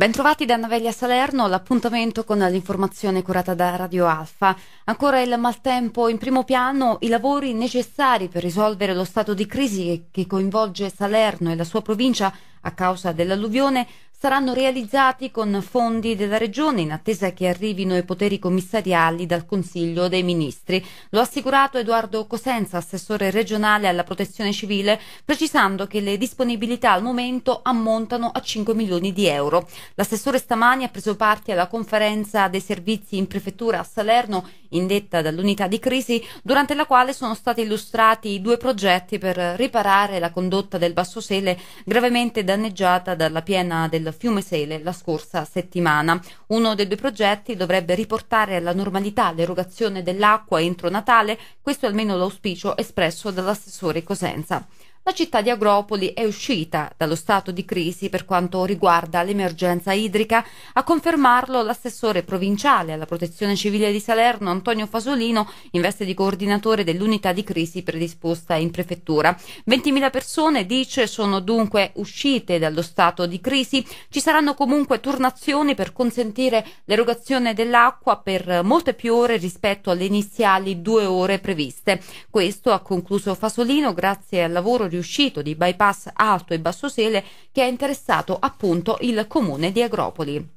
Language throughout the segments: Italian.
Bentrovati da Naveglia Salerno, l'appuntamento con l'informazione curata da Radio Alfa. Ancora il maltempo in primo piano, i lavori necessari per risolvere lo stato di crisi che coinvolge Salerno e la sua provincia a causa dell'alluvione saranno realizzati con fondi della Regione in attesa che arrivino i poteri commissariali dal Consiglio dei Ministri. Lo ha assicurato Edoardo Cosenza, assessore regionale alla protezione civile, precisando che le disponibilità al momento ammontano a 5 milioni di euro. L'assessore stamani ha preso parte alla conferenza dei servizi in prefettura a Salerno indetta dall'unità di crisi, durante la quale sono stati illustrati due progetti per riparare la condotta del Basso Sele gravemente danneggiata dalla piena del fiume Sele la scorsa settimana. Uno dei due progetti dovrebbe riportare alla normalità l'erogazione dell'acqua entro Natale, questo è almeno l'auspicio espresso dall'assessore Cosenza la città di Agropoli è uscita dallo stato di crisi per quanto riguarda l'emergenza idrica, a confermarlo l'assessore provinciale alla protezione civile di Salerno Antonio Fasolino in veste di coordinatore dell'unità di crisi predisposta in prefettura. 20.000 persone, dice, sono dunque uscite dallo stato di crisi, ci saranno comunque turnazioni per consentire l'erogazione dell'acqua per molte più ore rispetto alle iniziali due ore previste. Questo ha concluso Fasolino grazie al lavoro riuscito di bypass alto e basso sele che ha interessato appunto il comune di Agropoli.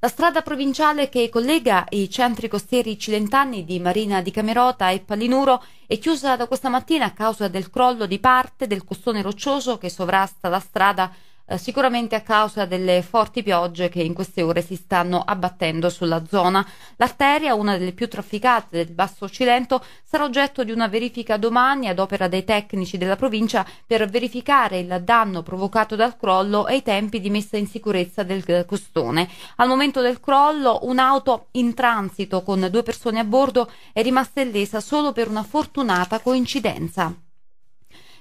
La strada provinciale che collega i centri costieri cilentani di Marina di Camerota e Pallinuro è chiusa da questa mattina a causa del crollo di parte del costone roccioso che sovrasta la strada eh, sicuramente a causa delle forti piogge che in queste ore si stanno abbattendo sulla zona. L'arteria, una delle più trafficate del Basso Cilento, sarà oggetto di una verifica domani ad opera dei tecnici della provincia per verificare il danno provocato dal crollo e i tempi di messa in sicurezza del eh, costone. Al momento del crollo un'auto in transito con due persone a bordo è rimasta illesa solo per una fortunata coincidenza.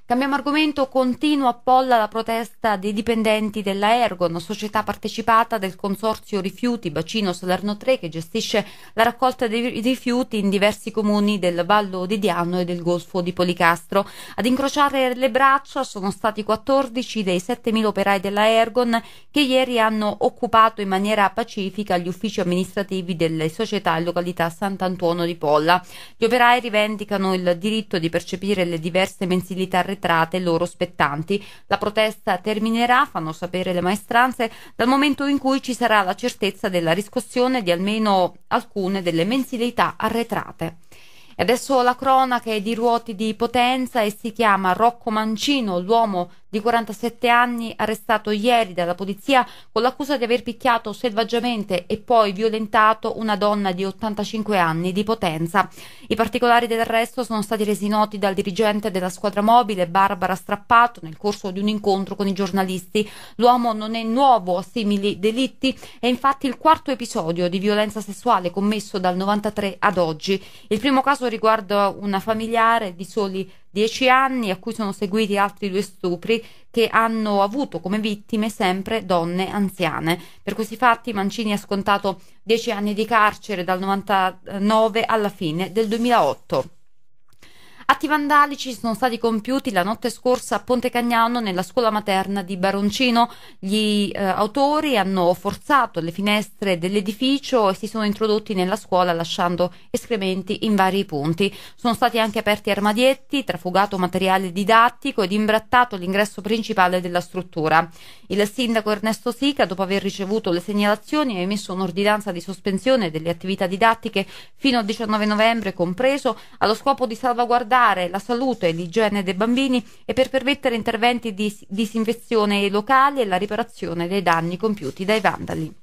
Cambiamo argomento, continua a Polla la protesta dei dipendenti della Ergon, società partecipata del consorzio rifiuti Bacino Salerno 3 che gestisce la raccolta dei rifiuti in diversi comuni del Vallo di Diano e del Golfo di Policastro. Ad incrociare le braccia sono stati 14 dei 7.000 operai della Ergon che ieri hanno occupato in maniera pacifica gli uffici amministrativi delle società e località Sant'Antuono di Polla. Gli operai rivendicano il diritto di percepire le diverse mensilità retributive arretrate loro spettanti. La protesta terminerà, fanno sapere le maestranze, dal momento in cui ci sarà la certezza della riscossione di almeno alcune delle mensilità arretrate adesso la cronaca è di ruoti di potenza e si chiama Rocco Mancino, l'uomo di 47 anni arrestato ieri dalla polizia con l'accusa di aver picchiato selvaggiamente e poi violentato una donna di 85 anni di potenza. I particolari dell'arresto sono stati resi noti dal dirigente della squadra mobile Barbara Strappato nel corso di un incontro con i giornalisti. L'uomo non è nuovo a simili delitti, è infatti il quarto episodio di violenza sessuale commesso dal 93 ad oggi. Il primo caso caso riguarda una familiare di soli 10 anni a cui sono seguiti altri due stupri che hanno avuto come vittime sempre donne anziane. Per questi fatti Mancini ha scontato 10 anni di carcere dal 99 alla fine del 2008. Atti vandalici sono stati compiuti la notte scorsa a Ponte Cagnano nella scuola materna di Baroncino. Gli eh, autori hanno forzato le finestre dell'edificio e si sono introdotti nella scuola lasciando escrementi in vari punti. Sono stati anche aperti armadietti, trafugato materiale didattico ed imbrattato l'ingresso principale della struttura. Il sindaco Ernesto Sica, dopo aver ricevuto le segnalazioni, ha emesso un'ordinanza di sospensione delle attività didattiche fino al 19 novembre compreso allo scopo di salvaguardare tutelare la salute e l'igiene dei bambini e per permettere interventi di disinfezione locali e la riparazione dei danni compiuti dai vandali.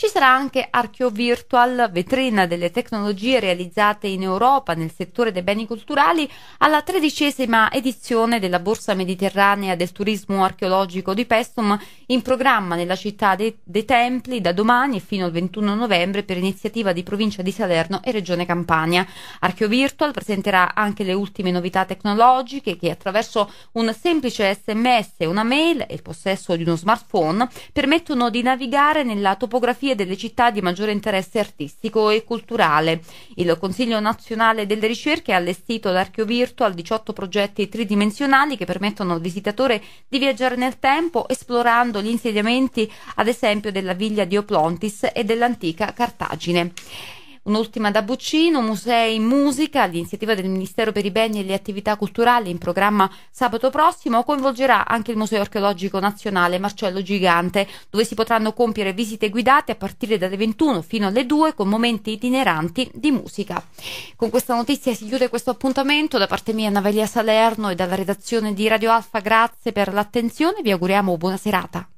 Ci sarà anche Archeo Virtual, vetrina delle tecnologie realizzate in Europa nel settore dei beni culturali, alla tredicesima edizione della Borsa Mediterranea del Turismo Archeologico di Pestum, in programma nella città dei, dei Templi da domani fino al 21 novembre per iniziativa di Provincia di Salerno e Regione Campania. Archeo Virtual presenterà anche le ultime novità tecnologiche che attraverso un semplice sms, una mail e il possesso di uno smartphone permettono di navigare nella topografia e delle città di maggiore interesse artistico e culturale. Il Consiglio nazionale delle ricerche ha allestito l'archivio virtual 18 progetti tridimensionali che permettono al visitatore di viaggiare nel tempo esplorando gli insediamenti ad esempio della viglia di Oplontis e dell'antica Cartagine. Un'ultima da Buccino, Musei Musica, l'iniziativa del Ministero per i Beni e le Attività Culturali in programma sabato prossimo coinvolgerà anche il Museo Archeologico Nazionale Marcello Gigante, dove si potranno compiere visite guidate a partire dalle 21 fino alle 2 con momenti itineranti di musica. Con questa notizia si chiude questo appuntamento da parte mia Navalia Salerno e dalla redazione di Radio Alfa, grazie per l'attenzione, vi auguriamo buona serata.